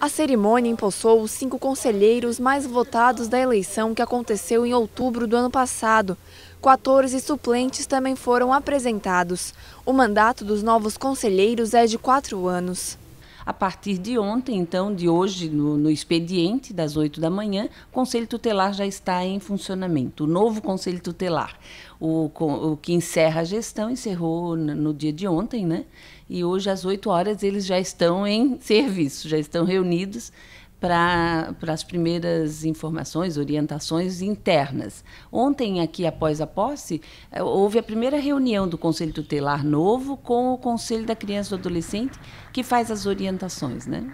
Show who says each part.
Speaker 1: A cerimônia impulsou os cinco conselheiros mais votados da eleição que aconteceu em outubro do ano passado. 14 suplentes também foram apresentados. O mandato dos novos conselheiros é de quatro anos.
Speaker 2: A partir de ontem, então, de hoje, no, no expediente, das 8 da manhã, o Conselho Tutelar já está em funcionamento, o novo Conselho Tutelar. O, o que encerra a gestão, encerrou no, no dia de ontem, né? E hoje, às 8 horas, eles já estão em serviço, já estão reunidos para as primeiras informações, orientações internas. Ontem, aqui após a posse, eh, houve a primeira reunião do Conselho Tutelar Novo com o Conselho da Criança e do Adolescente, que faz as orientações. Né?